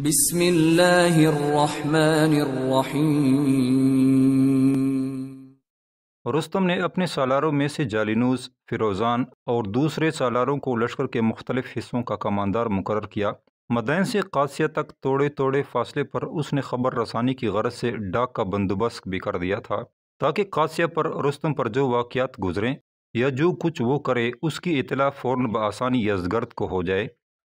रुस्तम ने अपने सालारों में से जालिनूस फिरोज़ान और दूसरे सालारों को लश्कर के मुख्तलिफ हिस्सों का कमानदार मुकर किया मदैन से कासिया तक तोड़े तोड़े फासले पर उसने खबर रसानी की गरज से डाक का बंदोबस्त भी कर दिया था ताकि कासिया पर रुस्तम पर जो वाकयात गुजरें या जो कुछ वो करे उसकी इतला फ़ौर बसानी यजगर्द को हो जाए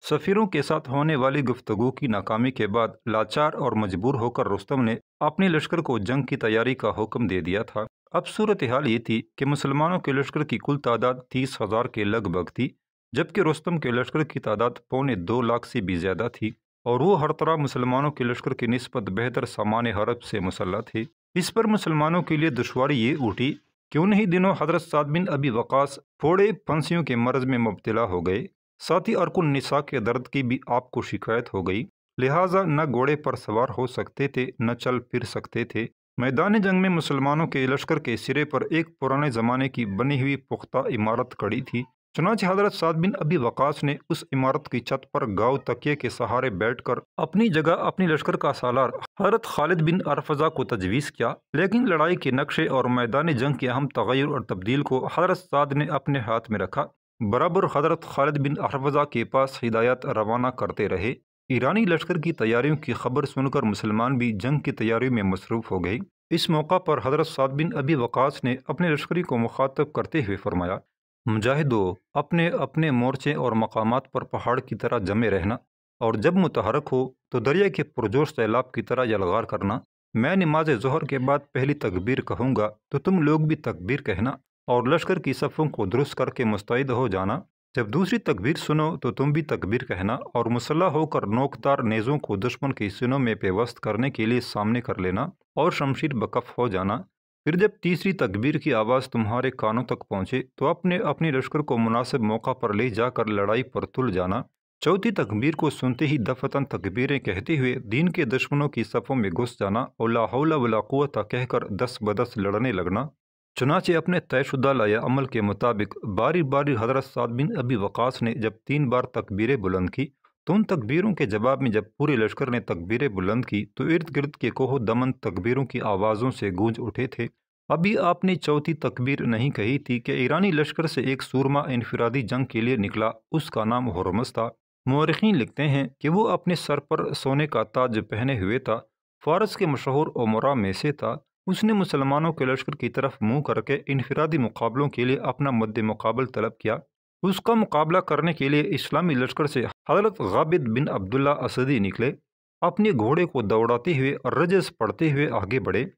सफ़ीरों के साथ होने वाली गुफ्तगु की नाकामी के बाद लाचार और मजबूर होकर रुस्तम ने अपने लश्कर को जंग की तैयारी का हुक्म दे दिया था अब सूरत हाल ये थी कि मुसलमानों के लश्कर की कुल तादाद तीस हज़ार के लगभग थी जबकि रुस्तम के लश्कर की तादाद पौने दो लाख से भी ज़्यादा थी और वो हर तरह मुसलमानों के लश्कर की नस्बत बेहतर सामान हरब से मुसल्ला थे इस पर मुसलमानों के लिए दुशारी ये उठी कि उन्हीं दिनों हजरत सादबिन अभी वक़ास फोड़े फंसियों के मर्ज में मुबतला हो गए साथ ही अर्कुन निशा के दर्द की भी आपको शिकायत हो गई लिहाजा न घोड़े पर सवार हो सकते थे न चल फिर सकते थे मैदान जंग में मुसलमानों के लश्कर के सिरे पर एक पुराने ज़माने की बनी हुई पुख्ता इमारत खड़ी थी चुनाच हजरत साद बिन अभी वकास ने उस इमारत की छत पर गाँव तकिए के सहारे बैठकर अपनी जगह अपनी लश्कर का सालार हजरत खालिद बिन अरफजा को तजवीज़ किया लेकिन लड़ाई के नक्शे और मैदान जंग के अहम तगैर और तब्दील को हजरत साद ने अपने हाथ में रखा बराबर हजरत खालिद बिन अहरवज़ा के पास हिदायत रवाना करते रहे ईरानी लश्कर की तैयारियों की खबर सुनकर मुसलमान भी जंग की तैयारियों में मसरूफ़ हो गई इस मौका पर हजरत साद बिन अबी वक़ास ने अपने लश्करी को मुखातब करते हुए फरमाया मुजाहिदो अपने अपने मोर्चे और मकाम पर पहाड़ की तरह जमे रहना और जब मुतहरक हो तो दरिया के पुरजोश सैलाब की तरह यलगार करना मैं नमाज जहर के बाद पहली तकबीर कहूँगा तो तुम लोग भी तकबीर कहना और लश्कर की सफ़ों को दुरुस्त करके मुस्तैद हो जाना जब दूसरी तकबीर सुनो तो तुम भी तकबीर कहना और मुसल्ला होकर नोकदार नेज़ों को दुश्मन के सिनों में पेवस्त करने के लिए सामने कर लेना और शमशीर बकफ हो जाना फिर जब तीसरी तकबीर की आवाज़ तुम्हारे कानों तक पहुँचे तो अपने अपने लश्कर को मुनासिब मौका पर ले जाकर लड़ाई पर तुल जाना चौथी तकबीर को सुनते ही दफतन तकबीरें कहते हुए दीन के दुश्मनों की सफ़ों में घुस जाना और लाहौला वलाकुआ कहकर दस बदस लड़ने लगना चुनाचे अपने तयशुदा लाया अमल के मुताबिक बारी बारी हजरत साद बिन अबी वक़ास ने जब तीन बार तकबीरें बुलंद की तो उन तकबीरों के जवाब में जब पूरे लश्कर ने तकबीरें बुलंद की तो इर्द गिर्द के कोह दमन तकबीरों की आवाज़ों से गूंज उठे थे अभी आपने चौथी तकबीर नहीं कही थी कि ईरानी लश्कर से एक सूरमा इनफरादी जंग के लिए निकला उसका नाम हरमस था मौरखी लिखते हैं कि वो अपने सर पर सोने का ताज पहने हुए था फारस के मशहूर उमरा में से था उसने मुसलमानों के लश्कर की तरफ मुंह करके इनफरादी मुकाबलों के लिए अपना मद्द मुकाबल तलब किया उसका मुकाबला करने के लिए इस्लामी लश्कर से हजरत गाबिद बिन अब्दुल्ला असदी निकले अपने घोड़े को दौड़ाते हुए और रजस पड़ते हुए आगे बढ़े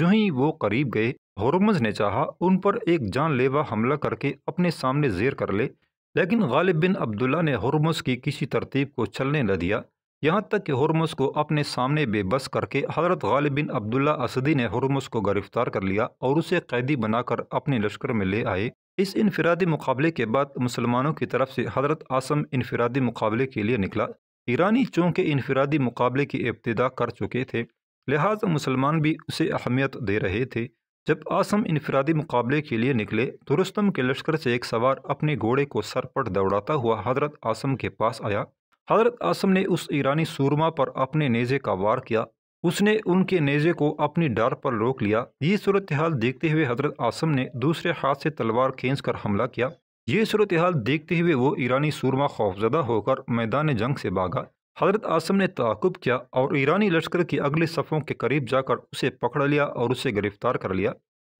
जो ही वो करीब गए हरमज ने चाहा उन पर एक जानलेवा हमला करके अपने सामने जेर कर ले लेकिन गालिब बिन अब्दुल्ला ने हरमज की किसी तरतीब को चलने न दिया यहाँ तक कि हरमस को अपने सामने बेबस करके हज़रत गालिब बिन अब्दुल्ला असदी ने हरमस को गिरफ्तार कर लिया और उसे कैदी बनाकर अपने लश्कर में ले आए इस इनफरादी मुकाबले के बाद मुसलमानों की तरफ से हज़रत आसम इनफरादी मुकाबले के लिए निकला ईरानी चूंकि इनफरादी मुकाबले की इब्तदा कर चुके थे लिहाजा मुसलमान भी उसे अहमियत दे रहे थे जब आसम इनफरादी मुकाबले के लिए निकले तो रस्तम के लश्कर से एक सवार अपने घोड़े को सर दौड़ाता हुआ हजरत आसम के पास आया हज़रत आसम ने उस ईरानी सूरमा पर अपने नेज़े का वार किया उसने उनके नेज़े को अपनी डर पर रोक लिया ये सूरत हाल देखते हुए हज़रत आसम ने दूसरे हाथ से तलवार खींच कर हमला किया ये सूरत हाल देखते हुए वो ईरानी सूरमा खौफजदा होकर मैदान जंग से भागा हज़रत आसम ने तकुब किया और ईरानी लश्कर की अगले सफ़ों के करीब जाकर उसे पकड़ लिया और उसे गिरफ्तार कर लिया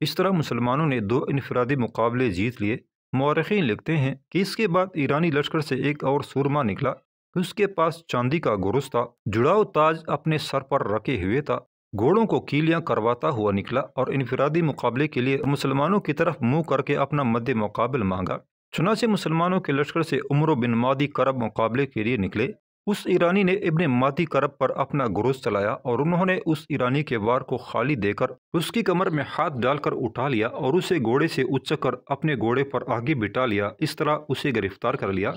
इस तरह मुसलमानों ने दो इनफरादी मुकाबले जीत लिए मौरखी लिखते हैं कि इसके बाद ईरानी लश्कर से एक और सूरमा निकला उसके पास चांदी का गुरुस था जुड़ाव ताज अपने सर पर रखे हुए था घोड़ों को कीलियां करवाता हुआ निकला और इनफरादी मुकाबले के लिए मुसलमानों की तरफ मुंह करके अपना मध्य मुकाबल मांगा चुनाचे मुसलमानों के लश्कर से उम्र बिन मादी करब मुकाबले के लिए निकले उस ईरानी ने इबन मादी करब पर अपना गुरुस चलाया और उन्होंने उस ईरानी के वार को खाली देकर उसकी कमर में हाथ डालकर उठा लिया और उसे घोड़े से उचक कर अपने घोड़े पर आगे बिठा लिया इस तरह उसे गिरफ्तार कर लिया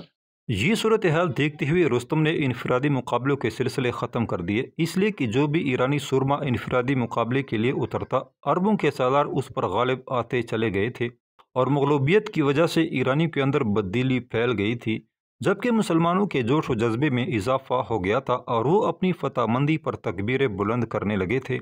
ये सूरत हाल देखते हुए रोस्तम ने इनफरादी मुकाबलों के सिलसिले ख़त्म कर दिए इसलिए कि जो भी ईरानी सुरमा इनफरादी मुकाबले के लिए उतरता अरबों के सालार उस पर गालिब आते चले गए थे और मगलूबियत की वजह से ईरानी के अंदर बदली फैल गई थी जबकि मुसलमानों के जोश व जज्बे में इजाफा हो गया था और वो अपनी फतामंदी पर तकबीरें बुलंद करने लगे थे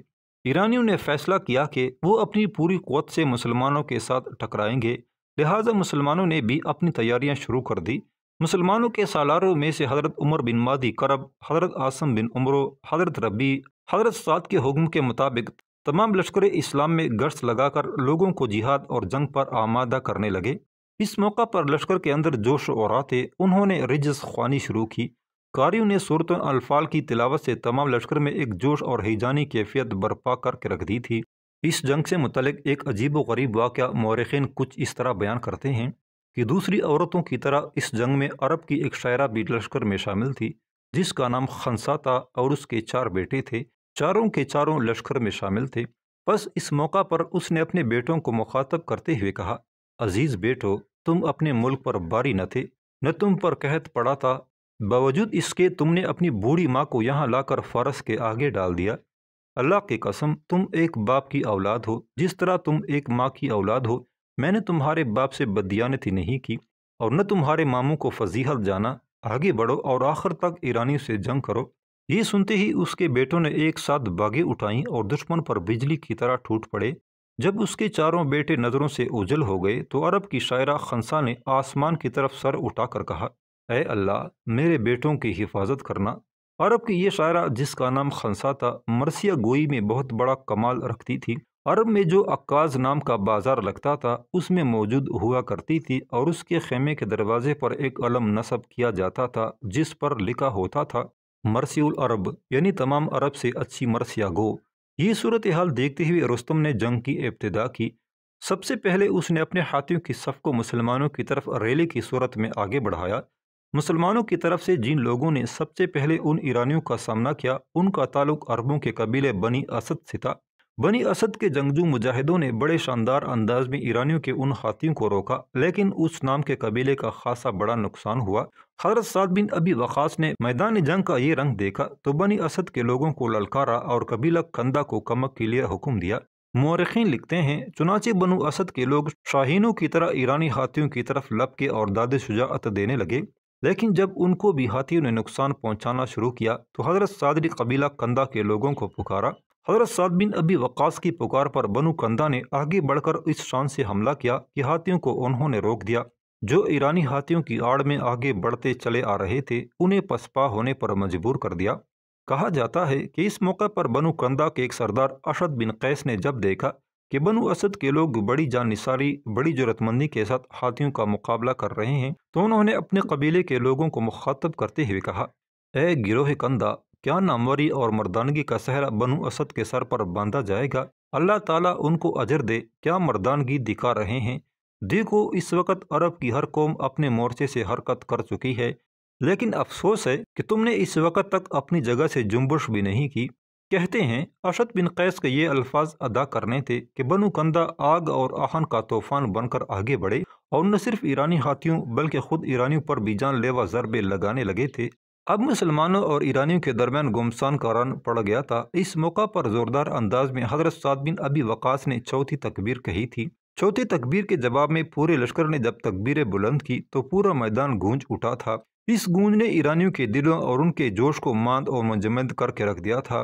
ईरानियों ने फैसला किया कि वो अपनी पूरी क़वत से मुसलमानों के साथ टकराएंगे लिहाजा मुसलमानों ने भी अपनी तैयारियां शुरू कर दी मुसलमानों के सालारों में से हज़रत उमर बिन मादी करब हज़रत आसम बिन उमरो हज़रत रबी हज़रत साद के हुक्म के मुताबिक तमाम लश्कर इस्लाम में गश्त लगाकर लोगों को जिहाद और जंग पर आमादा करने लगे इस मौका पर लश्कर के अंदर जोश और आते उन्होंने रिजस खानी शुरू की कारियों ने सूरत अल्फाल की तिलावत से तमाम लश्कर में एक जोश और हिजानी कैफियत बर्पा करके रख दी थी इस जंग से मुतलिक एक अजीब व गरीब वाक़ मौरखिन कुछ इस तरह बयान करते हैं कि दूसरी औरतों की तरह इस जंग में अरब की एक शायरा भी लश्कर में शामिल थी जिसका नाम खनसा था और उसके चार बेटे थे चारों के चारों लश्कर में शामिल थे बस इस मौका पर उसने अपने बेटों को मुखातब करते हुए कहा अजीज बेटो तुम अपने मुल्क पर बारी न थे न तुम पर कहत पड़ा था बावजूद इसके तुमने अपनी बूढ़ी माँ को यहाँ लाकर फारस के आगे डाल दिया अल्लाह की कसम तुम एक बाप की औलाद हो जिस तरह तुम एक माँ की औलाद हो मैंने तुम्हारे बाप से बदयानती नहीं की और न तुम्हारे मामू को फजीहत जाना आगे बढ़ो और आखिर तक ईरानी से जंग करो ये सुनते ही उसके बेटों ने एक साथ बागें उठाई और दुश्मन पर बिजली की तरह टूट पड़े जब उसके चारों बेटे नज़रों से उजल हो गए तो अरब की शायरा खंसा ने आसमान की तरफ सर उठाकर कहा अय अल्लाह मेरे बेटों की हिफाजत करना अरब की ये शायरा जिसका नाम खंसा था मरसिया गोई में बहुत बड़ा कमाल रखती थी अरब में जो अक्काज नाम का बाज़ार लगता था उसमें मौजूद हुआ करती थी और उसके खेमे के दरवाजे पर एक अलम नसब किया जाता था जिस पर लिखा होता था मरसील अरब यानी तमाम अरब से अच्छी मरसिया गो ये सूरत हाल देखते हुए रुस्तम ने जंग की इब्तदा की सबसे पहले उसने अपने हाथियों की सफ को मुसलमानों की तरफ रैली की सूरत में आगे बढ़ाया मुसलमानों की तरफ से जिन लोगों ने सबसे पहले उन ईरानियों का सामना किया उनका ताल्लुक अरबों के कबीले बनी असद से था बनी असद के जंगजू मुजाहिदों ने बड़े शानदार अंदाज में ईरानियों के उन हाथियों को रोका लेकिन उस नाम के कबीले का खासा बड़ा नुकसान हुआ हजरत साद बिन अबी वकास ने मैदान जंग का ये रंग देखा तो बनी असद के लोगों को ललकारा और कबीला कंदा को कमक के लिए हुक्म दिया मौरखीन लिखते हैं चुनाचे बनु असद के लोग शाहीनों की तरह ईरानी हाथियों की तरफ लपके और दादे शुजात देने लगे लेकिन जब उनको भी हाथियों ने नुकसान पहुंचाना शुरू किया तो हजरत सादरी कबीला कंदा के लोगों को पुकारा हजरत साद बिन अबी वक्स की पुकार पर बनु कंदा ने आगे बढ़कर इस शान से हमला किया कि हाथियों को उन्होंने रोक दिया जो ईरानी हाथियों की आड़ में आगे बढ़ते चले आ रहे थे उन्हें पसपा होने पर मजबूर कर दिया कहा जाता है कि इस मौके पर बनु कंदा के एक सरदार अशद बिन कैस ने जब देखा कि बनु असद के लोग बड़ी जान निसारी बड़ी जरूरतमंदी के साथ हाथियों का मुकाबला कर रहे हैं तो उन्होंने अपने कबीले के लोगों को मुखातब करते हुए कहा ए गिरोह कंदा क्या नामवरी और मर्दानगी का सहरा बनु असद के सर पर बांधा जाएगा अल्लाह ताला उनको अजर दे क्या मर्दानगी दिखा रहे हैं देखो इस वक्त अरब की हर कौम अपने मोर्चे से हरकत कर चुकी है लेकिन अफसोस है कि तुमने इस वक्त तक अपनी जगह से जुम्बश भी नहीं की कहते हैं अशद बिन कैस के ये अल्फाज अदा करने थे कि बनु कंदा आग और आहन का तूफान बनकर आगे बढ़े और न सिर्फ ईरानी हाथियों बल्कि खुद ईरानियों पर भी जानलेवा ज़रबे लगाने लगे थे अब मुसलमानों और ईरानियों के दरमियान गुमसान का रन पड़ गया था इस मौका पर ज़ोरदार अंदाज में हजरत साद बिन अबी वकास ने चौथी तकबीर कही थी चौथी तकबीर के जवाब में पूरे लश्कर ने जब तकबीरें बुलंद की तो पूरा मैदान गूंज उठा था इस गूंज ने ईरानियों के दिलों और उनके जोश को मांद और मंजमद करके रख दिया था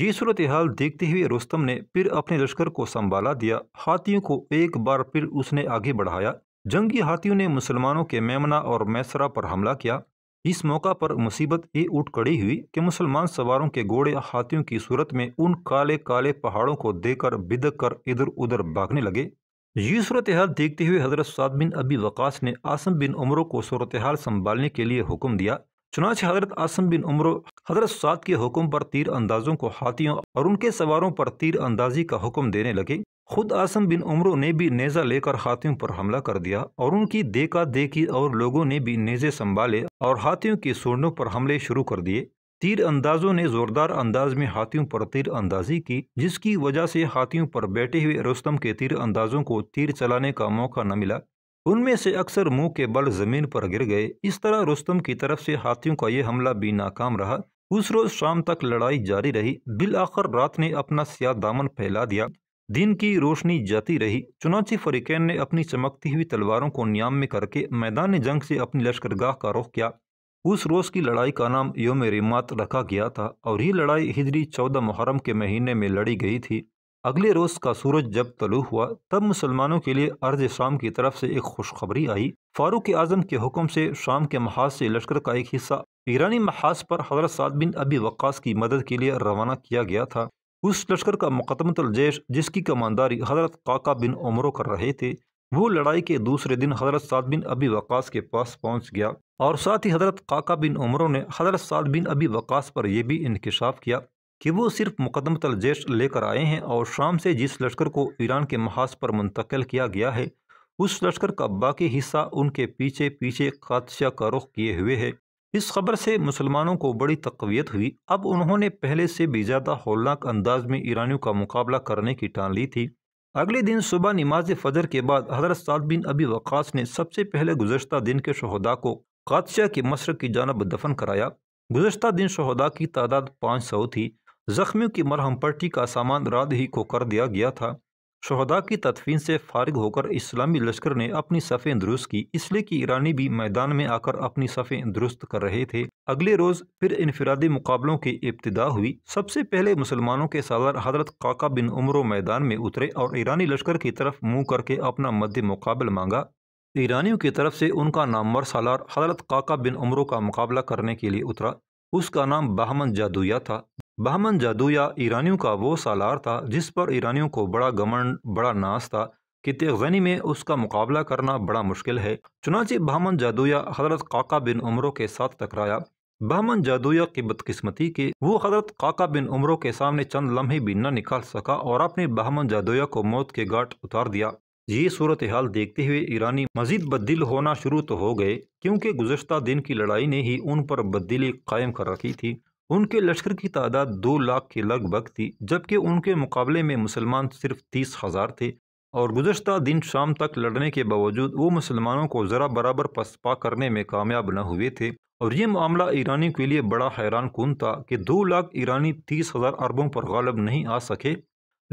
ये सूरत हाल देखते हुए रुस्तम ने फिर अपने लश्कर को संभाला दिया हाथियों को एक बार फिर उसने आगे बढ़ाया जंगी हाथियों ने मुसलमानों के मेमना और मैसरा पर हमला किया इस मौका पर मुसीबत ये उठ खड़ी हुई कि मुसलमान सवारों के घोड़े हाथियों की सूरत में उन काले काले पहाड़ों को देकर बिदक कर इधर उधर भागने लगे ये सूरत हाल देखते हुए हजरत साद बिन अबी वकास ने आसम बिन उमरों को सूरत हाल संभालने के लिए हुक्म दिया चुनाच हजरत आसम बिन उम्र हजरत साद के हुक्म पर तीर अंदाजों को हाथियों और उनके सवारों पर तीर अंदाजी का हुक्म देने लगे खुद आसम बिन उमरों ने भी नेज़ा लेकर हाथियों पर हमला कर दिया और उनकी देखा देखी और लोगों ने भी नेज़े संभाले और हाथियों के सूर्णों पर हमले शुरू कर दिए तीर अंदाजों ने जोरदार अंदाज में हाथियों पर तीर अंदाजी की जिसकी वजह से हाथियों पर बैठे हुए रोस्तम के तीर अंदाजों को तीर चलाने का मौका न मिला उनमें से अक्सर मुंह के बल जमीन पर गिर गए इस तरह रोस्तम की तरफ से हाथियों का यह हमला भी नाकाम रहा उस रोज शाम तक लड़ाई जारी रही बिल आखिर रात ने अपना सिया दामन फैला दिया दिन की रोशनी जाती रही चुनाची फरीकैन ने अपनी चमकती हुई तलवारों को नियाम में करके मैदान जंग से अपनी लश्करगाह का रुख किया उस रोज़ की लड़ाई का नाम योम रिमात रखा गया था और ये लड़ाई हिजरी चौदह मुहर्रम के महीने में लड़ी गई थी अगले रोज़ का सूरज जब तलु हुआ तब मुसलमानों के लिए अर्ज शाम की तरफ से एक खुशखबरी आई फारूक आजम के हुक्म से शाम के महाज से लश्कर का एक हिस्सा ईरानी महाज पर हजरत सात बिन अबी वक्स की मदद के लिए रवाना किया गया था उस लश्कर का जैश जिसकी कमानदारी हजरत काका बिन उमरों कर रहे थे वो लड़ाई के दूसरे दिन हजरत साद बिन अबी वक़ास के पास पहुंच गया और साथ ही हजरत काका बिन उमरों ने हजरत साद बिन अबी वक़ास पर यह भी इंकशाफ किया कि वो सिर्फ मुकदमतल जैश लेकर आए हैं और शाम से जिस लश्कर को ईरान के महाज पर मुंतकिल किया गया है उस लश्कर का बाकी हिस्सा उनके पीछे पीछे खादशा का रुख किए हुए है इस खबर से मुसलमानों को बड़ी तकवीत हुई अब उन्होंने पहले से भी ज़्यादा होलनाक अंदाज में ईरानियों का मुकाबला करने की टान ली थी अगले दिन सुबह नमाज फजर के बाद हजरत साद बिन अबी वक़ास ने सबसे पहले गुजशत दिन के शहदा को कादशाह के मशरक़ की जानब दफन कराया गुजशत दिन शहदा की तादाद पाँच सौ थी जख्मियों की मरहम पट्टी का सामान रात ही को कर दिया गया था शहदा की तदफीन से फारग होकर इस्लामी लश्कर ने अपनी सफ़ें दुरुस्त की इसलिए कि ईरानी भी मैदान में आकर अपनी सफ़ें दुरुस्त कर रहे थे अगले रोज़ फिर इनफरादी मुकाबलों की इब्तदा हुई सबसे पहले मुसलमानों के सालार हजरत काका बिन उमरों मैदान में उतरे और ईरानी लश्कर की तरफ मुँह करके अपना मध्य मुकाबल मांगा ईरानियों की तरफ से उनका नामवर सालार हजरत काका बिन उमरों का मुकाबला करने के लिए उतरा उसका नाम बहमन जादुया था बहमन जादू या ईरानियों का वो सालार था जिस पर ईरानियों को बड़ा गमन बड़ा नाश था कि तेगजनी में उसका मुकाबला करना बड़ा मुश्किल है चुनाचे बहमन जादूया हजरत काका बिन उमरों के साथ टकराया बहमन जादूया की बदकिस्मती के वो हजरत काका बिन उमरों के सामने चंद लम्हे भी न निकाल सका और अपने बहमन जादूया को मौत के गाट उतार दिया ये सूरत हाल देखते हुए ईरानी मजीद बददिल होना शुरू तो हो गए क्योंकि गुजशत दिन की लड़ाई ने ही उन पर बदली कायम कर रखी थी उनके लश्कर की तादाद दो लाख के लगभग थी जबकि उनके मुकाबले में मुसलमान सिर्फ तीस हज़ार थे और गुजशत दिन शाम तक लड़ने के बावजूद वो मुसलमानों को ज़रा बराबर पसपा करने में कामयाब न हुए थे और ये मामला ईरानी के लिए बड़ा हैरान कन था कि दो लाख ईरानी तीस हज़ार अरबों पर गालब नहीं आ सके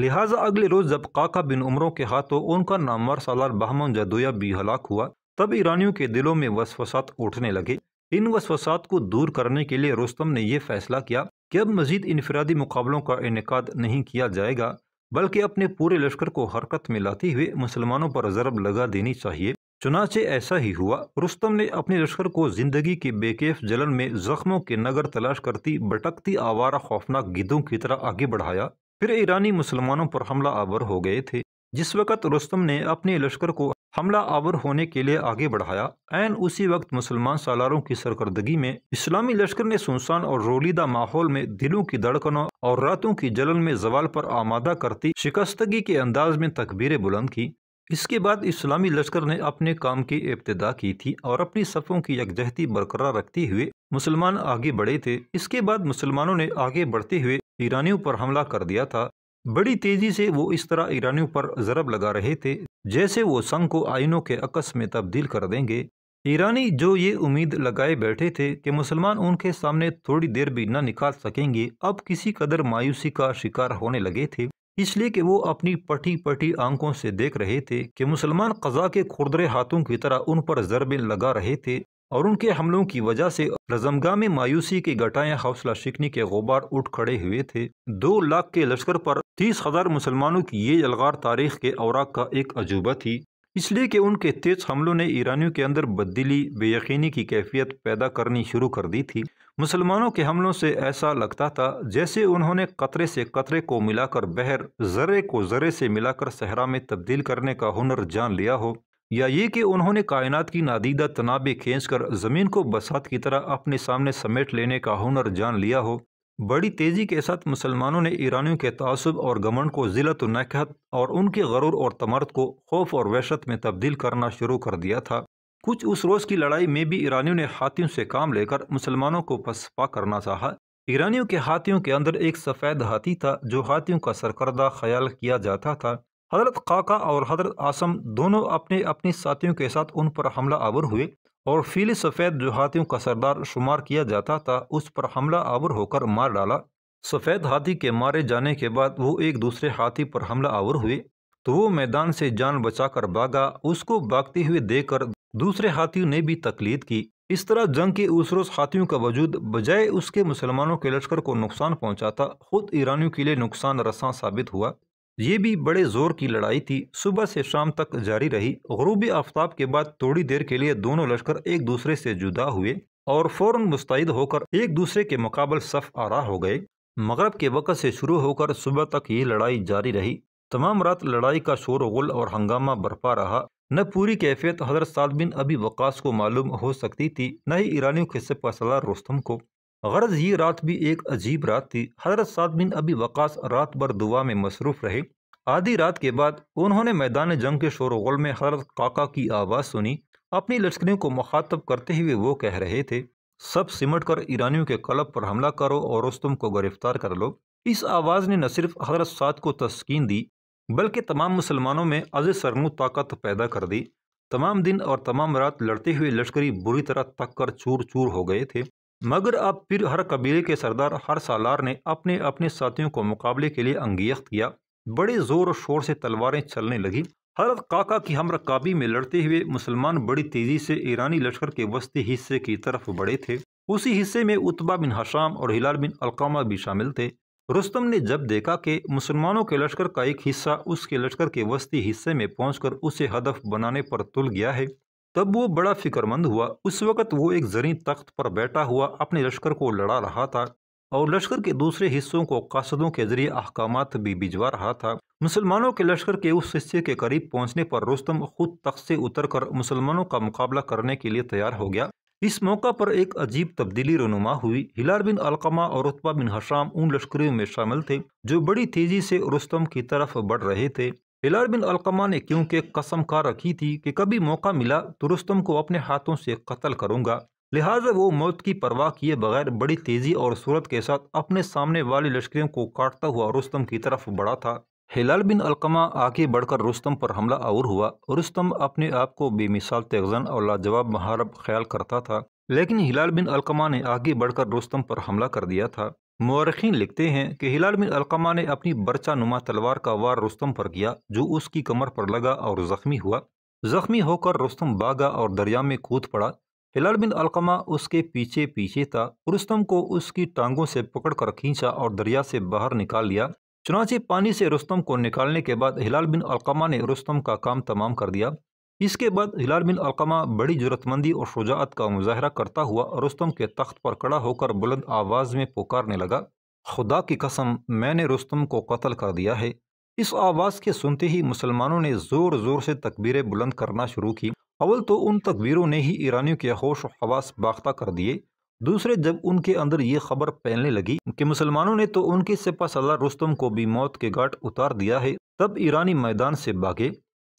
लिहाजा अगले रोज़ जब काका बिन उमरों के हाथों उनका नामवर सालार बहमन जदोया भी हलाक हुआ तब ईरानियों के दिलों में वसफसात उठने लगे इन वसवसात को दूर करने के लिए रोस्तम ने यह फैसला किया कि अब मजीद इनफरादी मुकाबलों का इनका नहीं किया जाएगा बल्कि अपने पूरे लश्कर को हरकत में लाते हुए मुसलमानों पर जरब लगा देनी चाहिए चुनाचे ऐसा ही हुआ रुस्तम ने अपने लश्कर को जिंदगी के बेकेफ जलन में जख्मों के नगर तलाश करती भटकती आवारा खौफनाक गिद्धों की तरह आगे बढ़ाया फिर ईरानी मुसलमानों पर हमला आवर हो गए थे जिस वक्त रस्तम ने अपने लश्कर को हमला आवर होने के लिए आगे बढ़ाया एन उसी वक्त मुसलमान सालारों की सरकर्दगी में इस्लामी लश्कर ने सुनसान और रोलीदा माहौल में दिलों की धड़कनों और रातों की जलन में जवाल पर आमादा करती शिकस्तगी के अंदाज में तकबीरें बुलंद की इसके बाद इस्लामी लश्कर ने अपने काम की इब्तदा की थी और अपनी सफ़ों की यकजहती बरकरार रखते हुए मुसलमान आगे बढ़े थे इसके बाद मुसलमानों ने आगे बढ़ते हुए ईरानियों पर हमला कर दिया था बड़ी तेजी से वो इस तरह ईरानियों पर जरब लगा रहे थे जैसे वो संघ को आइनों के अकस में तब्दील कर देंगे ईरानी जो ये उम्मीद लगाए बैठे थे कि मुसलमान उनके सामने थोड़ी देर भी न निकाल सकेंगे अब किसी कदर मायूसी का शिकार होने लगे थे इसलिए कि वो अपनी पटी पटी आंखों से देख रहे थे कि मुसलमान कजा के खुरदरे हाथों की तरह उन पर जरबे लगा रहे थे और उनके हमलों की वजह से रजमगा में मायूसी की घटाएं हौसला शिकनी के गुबार उठ खड़े हुए थे दो लाख के लश्कर पर तीस हजार मुसलमानों की ये अलगार तारीख के औराक का एक अजूबा थी इसलिए कि उनके तेज हमलों ने ईरानियों के अंदर बदली बेयकीनी की कैफियत पैदा करनी शुरू कर दी थी मुसलमानों के हमलों से ऐसा लगता था जैसे उन्होंने कतरे से कतरे को मिलाकर बहर जर्रे को जर्रे से मिलाकर सहरा में तब्दील करने का हुनर जान लिया हो या ये कि उन्होंने कायनात की नादीदा तनाबे खींचकर ज़मीन को बसात की तरह अपने सामने समेट लेने का हुनर जान लिया हो बड़ी तेज़ी के साथ मुसलमानों ने ईरानियों के तसब और गमन को ज़िलत नकहत और उनके गरूर और तमर्द को खौफ और वहशत में तब्दील करना शुरू कर दिया था कुछ उस रोज़ की लड़ाई में भी ईरानियों ने हाथियों से काम लेकर मुसलमानों को पसपा करना चाहा ईरानियों के हाथियों के अंदर एक सफ़ेद हाथी था जो हाथियों का सरकर्दा ख्याल किया जाता था हजरत काका और हजरत आसम दोनों अपने अपने साथियों के साथ उन पर हमला आवर हुए और फील सफ़ेद जो हाथियों का सरदार शुमार किया जाता था उस पर हमला आवर होकर मार डाला सफ़ेद हाथी के मारे जाने के बाद वो एक दूसरे हाथी पर हमला आवर हुए तो वो मैदान से जान बचाकर भागा उसको भागते हुए देखकर दूसरे हाथियों ने भी तकलीद की इस तरह जंग के उस रोज हाथियों का वजूद बजाय उसके मुसलमानों के लश्कर को नुकसान पहुंचाता खुद ईरानियों के लिए नुकसान रसा साबित हुआ ये भी बड़े ज़ोर की लड़ाई थी सुबह से शाम तक जारी रही गरूबी आफ्ताब के बाद थोड़ी देर के लिए दोनों लश्कर एक दूसरे से जुदा हुए और फौरन मुस्तैद होकर एक दूसरे के मुकाबल सफ आरा हो गए मगरब के वक़्त से शुरू होकर सुबह तक ये लड़ाई जारी रही तमाम रात लड़ाई का शोर गुल और हंगामा बरपा रहा न पूरी कैफियत हजरत साद बिन अभी वक़ास को मालूम हो सकती थी न ही ईरानियों के से सलार रोस्तम को गर्ज ये रात भी एक अजीब रात थी हजरत सात बिन अभी वकास रात भर दुआ में मसरूफ़ रहे आधी रात के बाद उन्होंने मैदान जंग के शोर गोल में हजरत काका की आवाज़ सुनी अपनी लश्करियों को मुखातब करते हुए वो कह रहे थे सब सिमट कर ईरानियों के कलब पर हमला करो और उस्तम को गिरफ्तार कर लो इस आवाज़ ने न सिर्फ हजरत सात को तस्कीन दी बल्कि तमाम मुसलमानों में अज सरमू ताकत पैदा कर दी तमाम दिन और तमाम रात लड़ते हुए लश्करी बुरी तरह तक कर चूर चूर हो गए थे मगर अब फिर हर कबीले के सरदार हर सालार ने अपने अपने साथियों को मुकाबले के लिए अंगीख्त किया बड़े जोर और शोर से तलवारें चलने लगी हर काका की हम रकाबी में लड़ते हुए मुसलमान बड़ी तेजी से ईरानी लश्कर के वस्ती हिस्से की तरफ बढ़े थे उसी हिस्से में उतबा बिन हशाम और हिलाल बिन अलकामा भी शामिल थे रुस्तम ने जब देखा कि मुसलमानों के लश्कर का एक हिस्सा उसके लश्कर के वस्ती हिस्से में पहुंचकर उसे हदफ बनाने पर तुल गया है तब वो बड़ा फिक्रमंद हुआ उस वक़्त वो एक जरी तख्त पर बैठा हुआ अपने लश्कर को लड़ा रहा था और लश्कर के दूसरे हिस्सों को कासदों के जरिए अहकाम भी भिजवा रहा था मुसलमानों के लश्कर के उस हिस्से के करीब पहुंचने पर रुस्तम खुद तख्त से उतरकर मुसलमानों का मुकाबला करने के लिए तैयार हो गया इस मौका पर एक अजीब तब्दीली रनुमा हुई हिलार बिन अलकमा और रुतबा बिन हशाम उन लश्करियों में शामिल थे जो बड़ी तेजी से रुस्तम की तरफ बढ़ रहे थे हिलाल बिन अलकमा ने क्योंकि कसम खा रखी थी कि कभी मौका मिला तो रुस्तम को अपने हाथों से कत्ल करूंगा लिहाजा वो मौत की परवाह किए बगैर बड़ी तेजी और सूरत के साथ अपने सामने वाले लश्करियों को काटता हुआ रुस्तम की तरफ बढ़ा था हिलाल बिन अलकमा आगे बढ़कर रुस्तम पर हमला आउर हुआ रुस्तम अपने आप को बेमिसाल तेजन और लाजवाब महारब ख्याल करता था लेकिन हिलाल बिन अलकमा ने आगे बढ़कर रुस्तम पर हमला कर दिया था मौरखीन लिखते हैं कि हिलाल बिन अलकमा ने अपनी बर्चा नुमा तलवार का वार रुस्तम पर किया जो उसकी कमर पर लगा और ज़ख्मी हुआ ज़ख्मी होकर रुस्तम बागा और दरिया में कूद पड़ा हिलाल बिन अलकमा उसके पीछे पीछे था रुस्तम को उसकी टांगों से पकड़कर खींचा और दरिया से बाहर निकाल लिया चुनाचे पानी से रुस्तम को निकालने के बाद हिलाल बिन अलकमा ने रुस्तम का काम तमाम कर दिया इसके बाद हिलाल बिन अलकमा बड़ी जरूरतमंदी और शुजात का मुजाहरा करता हुआ रुस्तम के तख्त पर खड़ा होकर बुलंद आवाज़ में पुकारने लगा खुदा की कसम मैंने रुस्तम को कत्ल कर दिया है इस आवाज़ के सुनते ही मुसलमानों ने ज़ोर ज़ोर से तकबीरें बुलंद करना शुरू की अवल तो उन तकबीरों ने ही ईरानियों के होश हवास बाख्ता कर दिए दूसरे जब उनके अंदर ये खबर फैलने लगी कि मुसलमानों ने तो उनके सिपा सलार रुस्तम को भी मौत के घाट उतार दिया है तब ईरानी मैदान से भागे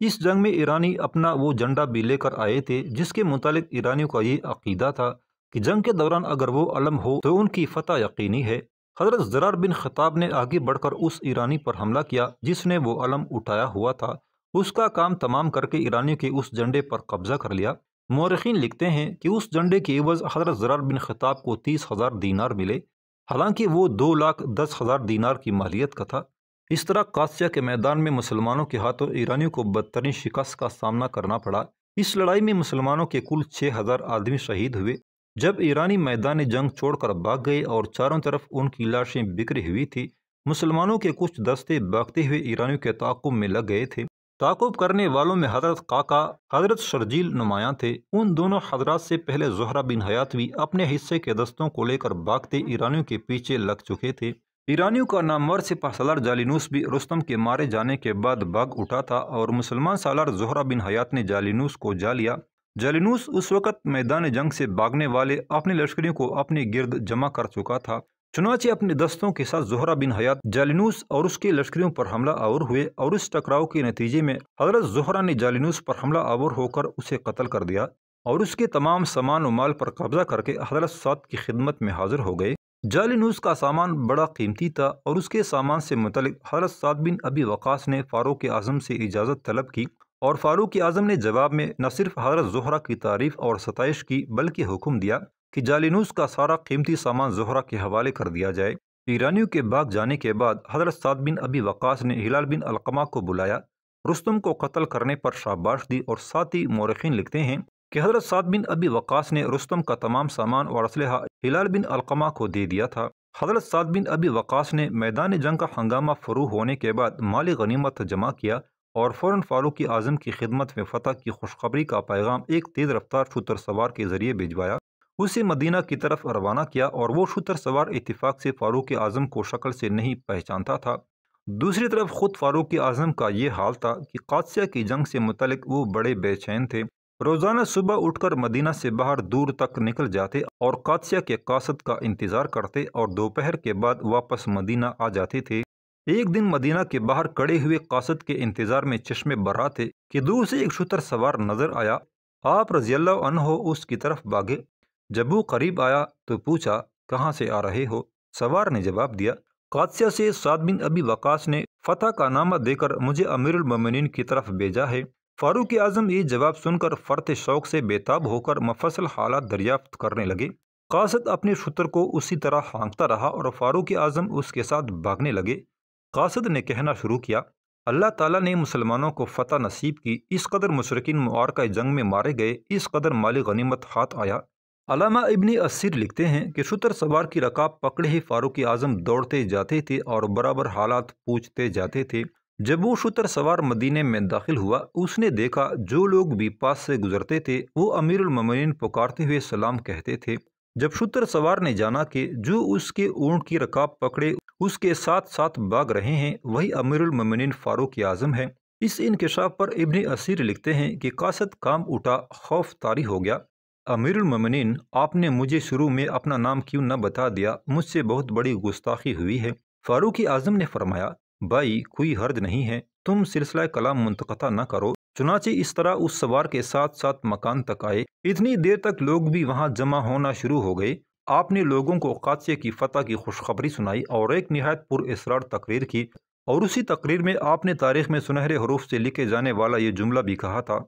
इस जंग में ईरानी अपना वो झंडा भी लेकर आए थे जिसके मुतालिक ईरानियों का ये अकीदा था कि जंग के दौरान अगर वो अलम हो तो उनकी फतह यकीनी है हजरत जरार बिन खताब ने आगे बढ़कर उस ईरानी पर हमला किया जिसने वो अलम उठाया हुआ था उसका काम तमाम करके ईरानियों के उस झंडे पर कब्जा कर लिया मौरखीन लिखते हैं कि उस झंडे के एवज हजरत जरार बिन खिताब को तीस हज़ार दीनार मिले हालांकि वो दो लाख दस हज़ार दीनार की मालियत का था इस तरह कास्या के मैदान में मुसलमानों के हाथों ईरानियों को बदतरीन शिकस्त का सामना करना पड़ा इस लड़ाई में मुसलमानों के कुल छह हज़ार आदमी शहीद हुए जब ईरानी मैदान जंग छोड़कर भाग गए और चारों तरफ उनकी लाशें बिखरी हुई थी मुसलमानों के कुछ दस्ते भागते हुए ईरानियों के ताकुब में लग गए थे ताकुब करने वालों में हजरत काका हजरत शर्जील नुमाया थे उन दोनों हजरात से पहले जहरा बिन हयातवी अपने हिस्से के दस्तों को लेकर भागते ईरानियों के पीछे लग चुके थे ईरानियों का नामवर सिपा सलार जालिनूस भी रुस्तम के मारे जाने के बाद भाग उठा था और मुसलमान सालार जोहरा बिन हयात ने जालिनूस को जा लिया जालिनूस उस वक़्त मैदान जंग से भागने वाले अपने लश्करियों को अपने गिरद जमा कर चुका था चुनाचे अपने दस्तों के साथ जोहरा बिन हयात जालिनूस और उसके लश्करियों पर हमला आवर हुए और इस टकराव के नतीजे में हजरत जोहरा ने जालिनूस पर हमला आवर होकर उसे कत्ल कर दिया और उसके तमाम सामान माल पर कब्जा करके हजरत सात की खिदमत में हाजिर हो गए जाली न्यूज़ का सामान बड़ा कीमती था और उसके सामान से मुतल हरत साद बिन अबी वक़ास ने फ़ारूक आज़म से इजाज़त तलब की और फ़ारूक आज़म ने जवाब में न सिर्फ हजरत जहरा की तारीफ़ और सतश की बल्कि हुक्म दिया कि नूस का सारा कीमती सामान जहरा के हवाले कर दिया जाए ईरानियों के बाग जाने के बाद हजरत साद बिन अबी वक़ास ने हिलाल बिन अलकमा को बुलाया रुस्तम को कत्ल करने पर शाबाश दी और साथ ही मौरखीन लिखते हैं कि हज़रत साद बिन अबी वक़ास ने रुस्तम का तमाम सामान और असलहा हिलाल बिन अलकमा को दे दिया था हज़रत साद बिन अबी वक़ास ने मैदान जंग का हंगामा फरू होने के बाद माली गनीमत जमा किया और फ़ौर फारूक आज़म की खिदमत में फ़तह की खुशखबरी का पैगाम एक तेज़ रफ्तार शुतर सवार के ज़रिए भिजवाया उसे मदीना की तरफ रवाना किया और वो शुतर सवार इतफाक़ से फ़ारूक आज़म को शक्ल से नहीं पहचानता था दूसरी तरफ ख़ुद फ़ारूक आज़म का ये हाल था कि कादसिया की जंग से मुतलिक वो बड़े बेचैन थे रोज़ाना सुबह उठकर मदीना से बाहर दूर तक निकल जाते और कादसिया के कासद का इंतज़ार करते और दोपहर के बाद वापस मदीना आ जाते थे एक दिन मदीना के बाहर खड़े हुए कासद के इंतज़ार में चश्मे बरा थे कि दूर से एक शुतर सवार नज़र आया आप रजील्ला उसकी तरफ भागे जब वो करीब आया तो पूछा कहाँ से आ रहे हो सवार ने जवाब दिया कादसिया से सात बिन अबी वकास ने फतह का नामा देकर मुझे अमीर अमीरमिन की तरफ भेजा है फारूक आजम ये जवाब सुनकर फ़र्त शौक से बेताब होकर मफसल हालात दरियाफ्त करने लगे कासद अपने शुतर को उसी तरह हाँकता रहा और फारूक आजम उसके साथ भागने लगे कासद ने कहना शुरू किया अल्लाह ताला ने मुसलमानों को फ़तह नसीब की इस कदर मशरकिन मुआरक जंग में मारे गए इस कदर माली गनीमत हाथ आया अलामा इबनी असीर लिखते हैं कि शुतर सवार की रकाब पकड़े ही फारूक आजम दौड़ते जाते थे और बराबर हालात पूछते जाते थे जब वो शुतर सवार मदीने में दाखिल हुआ उसने देखा जो लोग भी पास से गुजरते थे वो अमीरमिन पुकारते हुए सलाम कहते थे जब शुतर सवार ने जाना कि जो उसके ऊँट की रकाब पकड़े उसके साथ साथ भाग रहे हैं वही अमीरमिन फारूक आजम है इस इनकशाफ पर इबन असीर लिखते हैं कि कासत काम उठा खौफ तारी हो गया अमीरमिन आपने मुझे शुरू में अपना नाम क्यों न बता दिया मुझसे बहुत बड़ी गुस्ताखी हुई है फारूक आजम ने फरमाया बाई कोई हर्ज नहीं है तुम सिलसिला कलाम मुंतकता न करो चुनाचे इस तरह उस सवार के साथ साथ मकान तक आए इतनी देर तक लोग भी वहाँ जमा होना शुरू हो गए आपने लोगों को कादसे की फतह की खुशखबरी सुनाई और एक नहायत पुर इसरार तकरीर की और उसी तकरीर में आपने तारीख में सुनहरे हरूफ से लिखे जाने वाला ये जुमला भी कहा था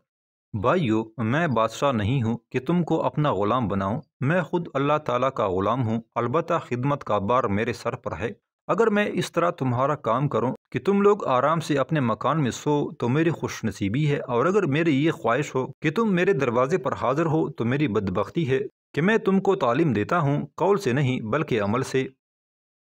भाइयों मैं बादशाह नहीं हूँ कि तुमको अपना ग़ुलाम बनाऊँ मैं खुद अल्लाह ताला का ग़ुलाम हूँ अलबत् खिदमत का बार मेरे सर पर है अगर मैं इस तरह तुम्हारा काम करूं कि तुम लोग आराम से अपने मकान में सो तो मेरी खुश नसीबी है और अगर मेरी ये ख्वाहिश हो कि तुम मेरे दरवाजे पर हाजिर हो तो मेरी बदबख्ती है कि मैं तुमको तालीम देता हूँ कौल से नहीं बल्कि अमल से